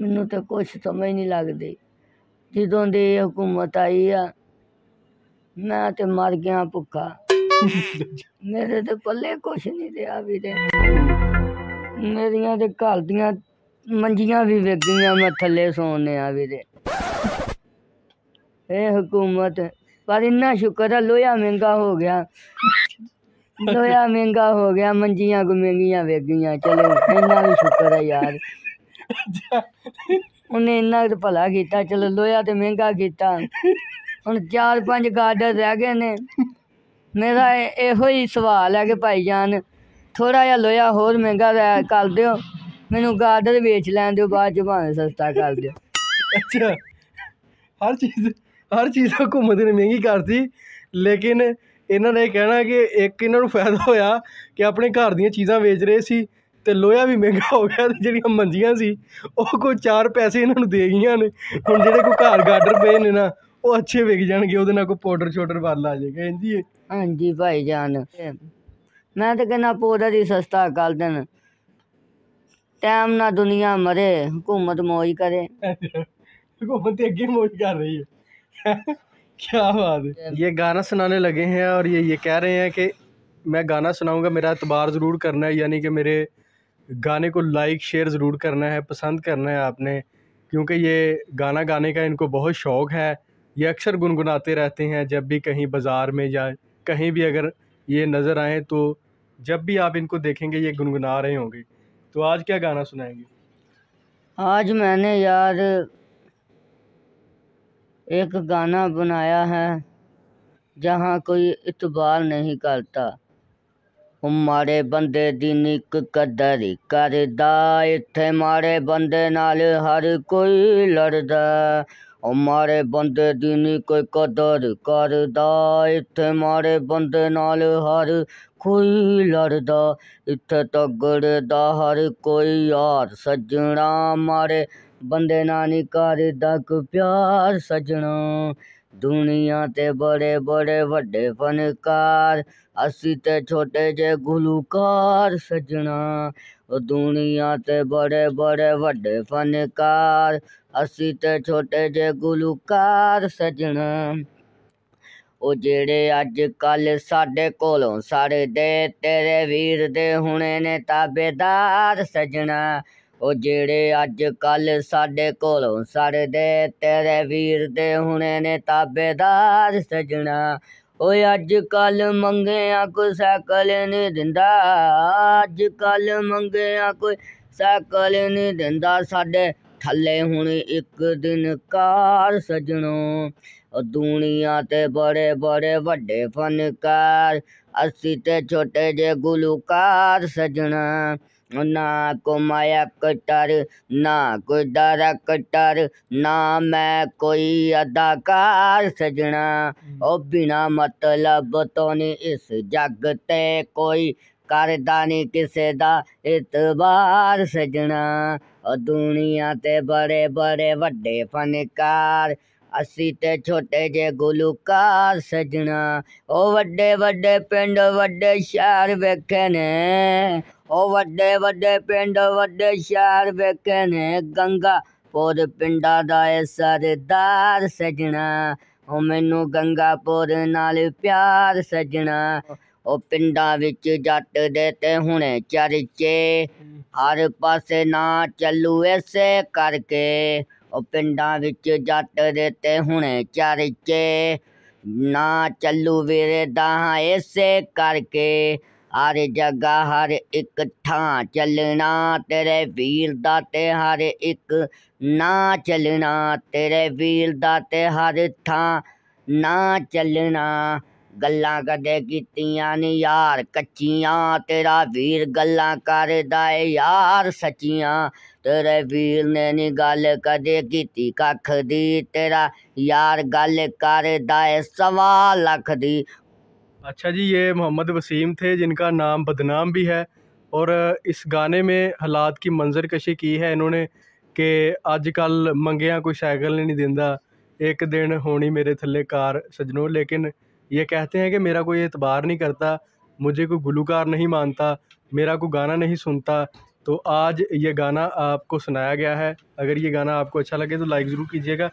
ਮੈਨੂੰ ਤਾਂ ਕੁਝ ਸਮਝ ਨਹੀਂ ਲੱਗਦੀ ਜਦੋਂ ਦੀ ਹਕੂਮਤ ਆਈ ਆ ਮੈਂ ਤੇ ਮਰ ਗਿਆ ਭੁੱਖਾ ਮੇਰੇ ਤੇ ਪੱਲੇ ਕੁਛ ਨਹੀਂ ਰਿਹਾ ਵੀਰੇ ਮੇਰੀਆਂ ਤੇ ਘਰ ਦੀਆਂ ਮੰਜੀਆਂ ਵੀ ਵਿਕ ਗਈਆਂ ਮੈਂ ਥੱਲੇ ਸੌਣੇ ਆ ਵੀਰੇ ਇਹ ਹਕੂਮਤ ਪਰ ਇੰਨਾ ਸ਼ੁਕਰ ਆ ਲੋਹਾ ਮਹਿੰਗਾ ਹੋ ਗਿਆ ਲੋਹਾ ਮਹਿੰਗਾ ਹੋ ਗਿਆ ਮੰਜੀਆਂ ਗੁ ਮਹਿੰਗੀਆਂ ਵਿਕ ਗਈਆਂ ਚਲੋ ਇੰਨਾ ਵੀ ਸ਼ੁਕਰ ਆ ਯਾਰ ਉਹਨੇ ਇੰਨਾ ਕੁ ਭਲਾ ਕੀਤਾ ਚਲ ਲੋਹਾ ਤੇ ਮਹਿੰਗਾ ਕੀਤਾ ਹੁਣ ਚਾਰ ਪੰਜ ਗਾਡਰ ਰਹਿ ਗਏ ਨੇ ਮੇਰਾ ਇਹੋ ਹੀ ਸਵਾਲ ਹੈ ਕਿ ਭਾਈ ਜਾਨ ਥੋੜਾ ਜਿਹਾ ਲੋਹਾ ਹੋਰ ਮਹਿੰਗਾ ਰਹਿ- ਕਰ ਦਿਓ ਮੈਨੂੰ ਗਾਡਰ ਵੇਚ ਲੈਣ ਦਿਓ ਬਾਅਦ ਚ ਭਾਵੇਂ ਸਸਤਾ ਕਰ ਦਿਓ ਅੱਛਾ ਹਰ ਚੀਜ਼ ਹਰ ਚੀਜ਼ ਤਾਂ ਘੁੰਮਦੇ ਨੇ ਮਹਿੰਗੀ ਕਰਤੀ ਲੇਕਿਨ ਇਹਨਾਂ ਨੇ ਕਹਿਣਾ ਕਿ ਇੱਕ ਇਹਨਾਂ ਨੂੰ ਫਾਇਦਾ ਹੋਇਆ ਕਿ ਆਪਣੇ ਘਰ ਦੀਆਂ ਚੀਜ਼ਾਂ ਵੇਚ ਰਹੇ ਸੀ तो लोहा भी महंगा हो गया जो मंजिया से वह कोई चार पैसे इन्हों दे गई ने हम जो कोई घर गार्डर पे ने ना वो अच्छे विक जाएंगे वो कोई पाउडर शोडर बल आ जाएगा हाँ जी हाँ जी भाई जान मैं तो कहना पौधा ही सस्ता कल दिन टाइम ना दुनिया मरे हुकूमत मौज करे हुकूमत अगे मौज कर रही है क्या बात है ये गाना सुनाने लगे हैं और ये ये कह रहे हैं कि मैं गाना सुनाऊंगा मेरा अतबार ज़रूर करना है यानी कि मेरे गाने को लाइक शेयर ज़रूर करना है पसंद करना है आपने क्योंकि ये गाना गाने का इनको बहुत शौक़ है ये अक्सर गुनगुनाते रहते हैं जब भी कहीं बाज़ार में या कहीं भी अगर ये नज़र आए तो जब भी आप इनको देखेंगे ये गुनगुना रहे होंगे तो आज क्या गाना सुनाएंगे आज मैंने यार एक गाना बनाया है जहाँ कोई इतबार नहीं करता ਉਹ ਬੰਦੇ ਦੀ ਨਿੱਕ ਕਦਰ ਕਰਦਾ ਇੱਥੇ ਮਾਰੇ ਬੰਦੇ ਨਾਲ ਹਰ ਕੋਈ ਲੜਦਾ ਉਹ ਬੰਦੇ ਦੀ ਨਿੱਕ ਕੋਈ ਕਦਰ ਕਰਦਾ ਇੱਥੇ ਮਾਰੇ ਬੰਦੇ ਨਾਲ ਹਰ ਕੋਈ ਲੜਦਾ ਇੱਥੇ ਤਗੜ ਦਾ ਹਰ ਕੋਈ ਯਾਰ ਸੱਜਣਾ ਮਾਰੇ ਬੰਦੇ ਨਾਲ ਨੀ ਕਰਦਾ ਕੋ ਪਿਆਰ ਸੱਜਣਾ दुनिया ते बड़े बड़े वे फनकार असी ते छोटे जे गुलूकार सजना दुनिया ते बड़े बड़े वे फनकार असी ते छोटे जे गुलूकार सजना जेड़े अज कल साडे ਸਾਡੇ सड़ दे तेरे वीर दे ਹੁਣੇ ने ताबेदार सजना ओ जेड़े अज कल साढ़े कोलों सड़दे तेरे वीर दे हुने ने ताबेदार सजना ओ अज कल मंगे कोई सैकल नहीं दिंदा अज कल मंगे कोई सैकल नहीं दिंदा साढ़े थले हूँ एक दिन कार सजनों दुनिया ते बड़े बड़े वे फनकार असी ते छोटे जे गुलूकार सजना ना को मायकटर ना को डरकटर ना मैं कोई अदाकार सजना हम्म। ओ बिना मतलब तो नहीं इस जग कोई करदा नहीं किसे दा इतबार सजना ओ दुनिया ते बड़े बड़े वड्डे फनकार असी ते छोटे जे गुलूकार सजना ओ वड्डे वड्डे पिंड वड्डे शहर वेखे ने ਉਹ ਵੱਡੇ ਵੱਡੇ ਪਿੰਡ ਵੱਡੇ ਸ਼ਹਿਰ ਵੇਖੇ ਨੇ ਗੰਗਾ ਪੁਰ ਪਿੰਡਾਂ ਦਾ ਏ ਸਰਦਾਰ ਸਜਣਾ ਉਹ ਮੈਨੂੰ ਗੰਗਾ ਪੁਰ ਨਾਲ ਪਿਆਰ ਸਜਣਾ ਉਹ ਪਿੰਡਾਂ ਵਿੱਚ ਜੱਟ ਦੇ ਤੇ ਹੁਣੇ ਚਰਚੇ ਹਰ ਪਾਸੇ ਨਾ ਚੱਲੂ ਐਸੇ ਕਰਕੇ ਉਹ ਪਿੰਡਾਂ ਵਿੱਚ ਜੱਟ ਦੇ ਤੇ ਹੁਣੇ ਚਰਚੇ ਨਾ ਚੱਲੂ ਵੀਰੇ ਦਾ ਐਸੇ ਕਰਕੇ हर जगह हर एक थां चलना तेरे वीर दाते हर एक ना चलना तेरे वीर दाते हर थां ना चलना गल्लां कदे कीतियां नी यार कच्चियां तेरा वीर गल्लां करदा यार सच्चियां तेरे वीर ने नी गल कदे कीती कख दी तेरा यार गल करदा ऐ सवा लख दी अच्छा जी ये मोहम्मद वसीम थे जिनका नाम बदनाम भी है और इस गाने में हालात की मंजर कशी की है इन्होंने कि अजकल मंगिया कोई साइकिल नहीं दिता एक दिन होनी मेरे थले कार सजनों लेकिन ये कहते हैं कि मेरा कोई एतबार नहीं करता मुझे कोई गुलूकार नहीं मानता मेरा कोई गाना नहीं सुनता तो आज ये गाना आपको सुनाया गया है अगर ये गाना आपको अच्छा लगे तो लाइक ज़रूर कीजिएगा